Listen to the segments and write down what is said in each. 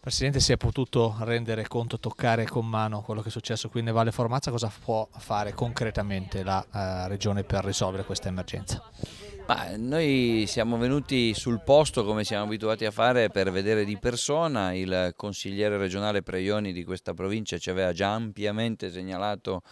Presidente si è potuto rendere conto, toccare con mano quello che è successo qui in Valle Formazza, cosa può fare concretamente la eh, Regione per risolvere questa emergenza? Ma noi siamo venuti sul posto come siamo abituati a fare per vedere di persona, il consigliere regionale Preioni di questa provincia ci aveva già ampiamente segnalato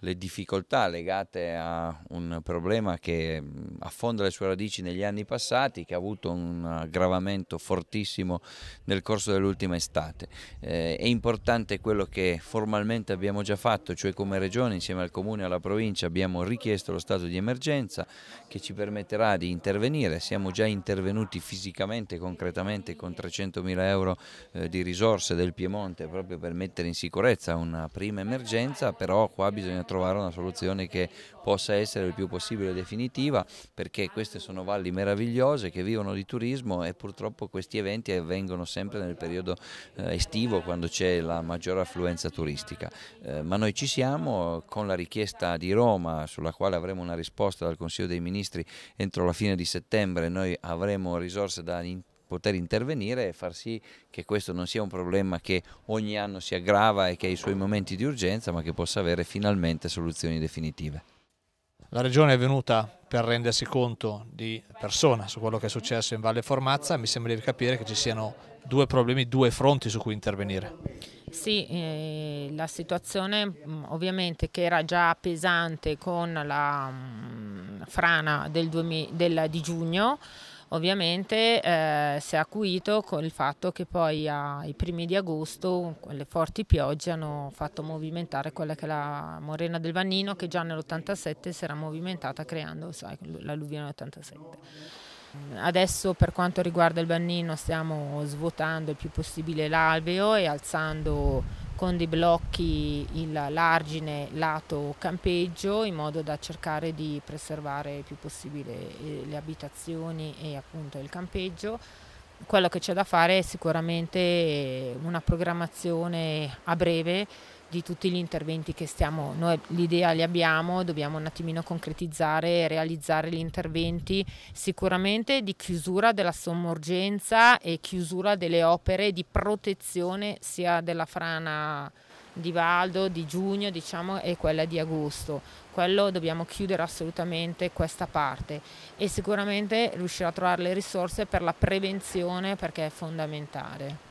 le difficoltà legate a un problema che affonda le sue radici negli anni passati, che ha avuto un aggravamento fortissimo nel corso dell'ultima estate. Eh, è importante quello che formalmente abbiamo già fatto, cioè come Regione insieme al Comune e alla Provincia abbiamo richiesto lo stato di emergenza che ci permetterà di intervenire. Siamo già intervenuti fisicamente, concretamente con 300 mila euro eh, di risorse del Piemonte proprio per mettere in sicurezza una prima emergenza, però qua bisogna trovare una soluzione che possa essere il più possibile definitiva perché queste sono valli meravigliose che vivono di turismo e purtroppo questi eventi avvengono sempre nel periodo eh, estivo quando c'è la maggiore affluenza turistica. Eh, ma noi ci siamo con la richiesta di Roma sulla quale avremo una risposta dal Consiglio dei Ministri entro la fine di settembre, noi avremo risorse da interno poter intervenire e far sì che questo non sia un problema che ogni anno si aggrava e che ha i suoi momenti di urgenza, ma che possa avere finalmente soluzioni definitive. La regione è venuta per rendersi conto di persona su quello che è successo in Valle Formazza, mi sembra di capire che ci siano due problemi, due fronti su cui intervenire. Sì, eh, la situazione mm, ovviamente che era già pesante con la mh, mm, frana del 2000, della, di giugno, Ovviamente eh, si è acuito con il fatto che poi ai primi di agosto quelle forti piogge hanno fatto movimentare quella che è la morena del Vannino che già nell'87 si era movimentata creando l'alluvione dell'87. Adesso per quanto riguarda il bannino stiamo svuotando il più possibile l'alveo e alzando con dei blocchi il l'argine lato campeggio in modo da cercare di preservare il più possibile eh, le abitazioni e appunto il campeggio. Quello che c'è da fare è sicuramente eh, una programmazione a breve di tutti gli interventi che stiamo, noi l'idea li abbiamo, dobbiamo un attimino concretizzare e realizzare gli interventi sicuramente di chiusura della sommorgenza e chiusura delle opere di protezione sia della frana di Valdo, di giugno diciamo, e quella di agosto. Quello dobbiamo chiudere assolutamente questa parte e sicuramente riuscire a trovare le risorse per la prevenzione perché è fondamentale.